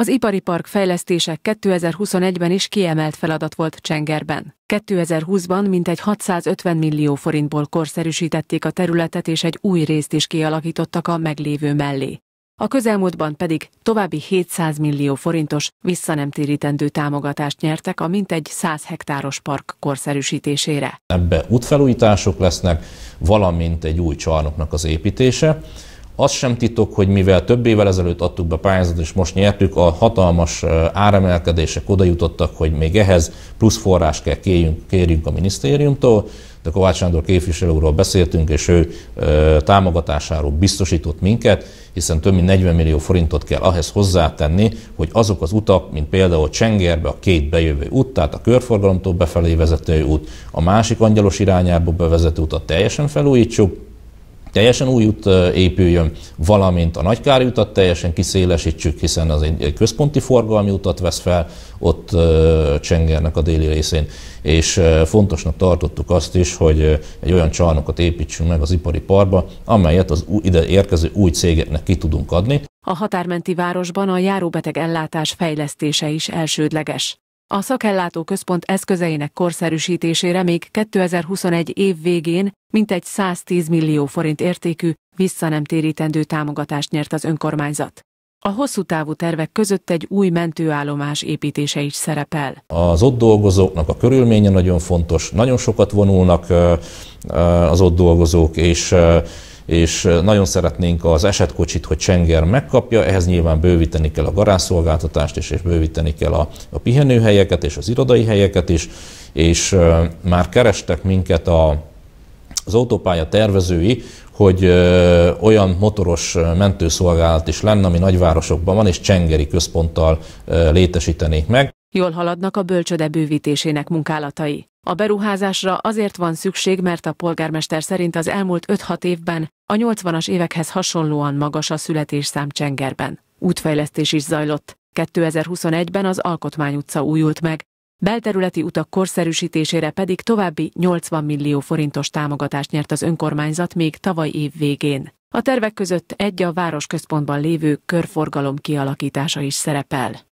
Az ipari park fejlesztése 2021-ben is kiemelt feladat volt Csengerben. 2020-ban mintegy 650 millió forintból korszerűsítették a területet és egy új részt is kialakítottak a meglévő mellé. A közelmúltban pedig további 700 millió forintos visszanemtérítendő támogatást nyertek a mintegy 100 hektáros park korszerűsítésére. Ebbe útfelújítások lesznek, valamint egy új csarnoknak az építése. Az sem titok, hogy mivel több évvel ezelőtt adtuk be pályázatot, és most nyertük, a hatalmas áremelkedések oda jutottak, hogy még ehhez plusz forrás kell kérjünk, kérjünk a minisztériumtól, de Kovács Sándor képviselő úrról beszéltünk, és ő ö, támogatásáról biztosított minket, hiszen több mint 40 millió forintot kell ahhez hozzátenni, hogy azok az utak, mint például Csengerbe a két bejövő út, tehát a körforgalomtól befelé vezető út, a másik angyalos irányába bevezető utat teljesen felújítsuk, teljesen új út épüljön, valamint a Nagykári utat teljesen kiszélesítsük, hiszen az egy, központi forgalmi utat vesz fel, ott csengernek a déli részén. És fontosnak tartottuk azt is, hogy egy olyan csarnokot építsünk meg az ipari parba, amelyet az ide érkező új cégeknek ki tudunk adni. A határmenti városban a járóbeteg ellátás fejlesztése is elsődleges. A szakellátó központ eszközeinek korszerűsítésére még 2021 év végén mintegy 110 millió forint értékű, visszanemtérítendő támogatást nyert az önkormányzat. A hosszú távú tervek között egy új mentőállomás építése is szerepel. Az ott dolgozóknak a körülménye nagyon fontos, nagyon sokat vonulnak az ott dolgozók, és és nagyon szeretnénk az esetkocsit, hogy Csenger megkapja, ehhez nyilván bővíteni kell a garázszolgáltatást is, és bővíteni kell a, a pihenőhelyeket és az irodai helyeket is, és már kerestek minket a, az autópálya tervezői, hogy olyan motoros mentőszolgálat is lenne, ami nagyvárosokban van, és csengeri központtal létesítenék meg. Jól haladnak a bölcsöde bővítésének munkálatai. A beruházásra azért van szükség, mert a polgármester szerint az elmúlt 5-6 évben a 80-as évekhez hasonlóan magas a születésszám Csengerben. Útfejlesztés is zajlott. 2021-ben az Alkotmány utca újult meg, belterületi utak korszerűsítésére pedig további 80 millió forintos támogatást nyert az önkormányzat még tavaly év végén. A tervek között egy a városközpontban lévő körforgalom kialakítása is szerepel.